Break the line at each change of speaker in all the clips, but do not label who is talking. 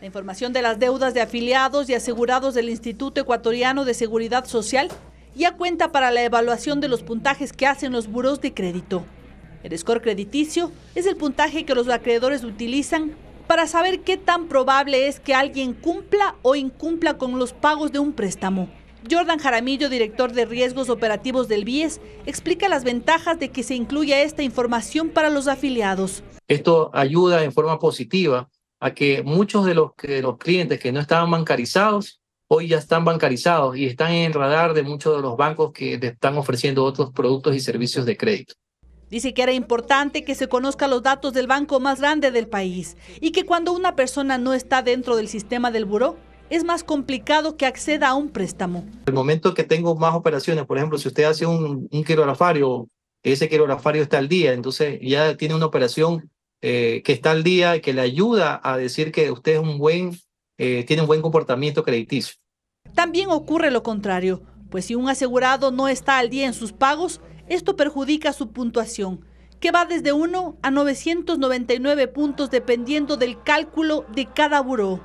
La información de las deudas de afiliados y asegurados del Instituto Ecuatoriano de Seguridad Social ya cuenta para la evaluación de los puntajes que hacen los buros de crédito. El score crediticio es el puntaje que los acreedores utilizan para saber qué tan probable es que alguien cumpla o incumpla con los pagos de un préstamo. Jordan Jaramillo, director de riesgos operativos del BIES, explica las ventajas de que se incluya esta información para los afiliados.
Esto ayuda en forma positiva a que muchos de los, clientes que no estaban bancarizados hoy ya están bancarizados y están en el radar de muchos de los bancos que están ofreciendo otros productos y servicios de crédito.
Dice que era importante que se conozca los datos del banco más grande del país y que cuando una persona no está dentro del sistema del buró, es más complicado que acceda a un préstamo.
El momento que tengo más operaciones, por ejemplo, si usted hace un, un quirografario, ese quirografario está al día, entonces ya tiene una operación eh, que está al día y que le ayuda a decir que usted es un buen, eh, tiene un buen comportamiento crediticio.
También ocurre lo contrario, pues si un asegurado no está al día en sus pagos, esto perjudica su puntuación, que va desde 1 a 999 puntos dependiendo del cálculo de cada buró.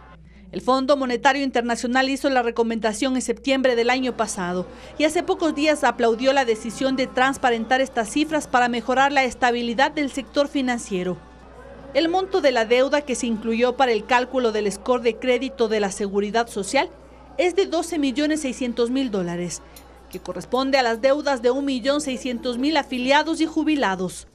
El Fondo Monetario Internacional hizo la recomendación en septiembre del año pasado y hace pocos días aplaudió la decisión de transparentar estas cifras para mejorar la estabilidad del sector financiero. El monto de la deuda que se incluyó para el cálculo del score de crédito de la Seguridad Social es de 12.600.000 dólares, que corresponde a las deudas de 1.600.000 afiliados y jubilados.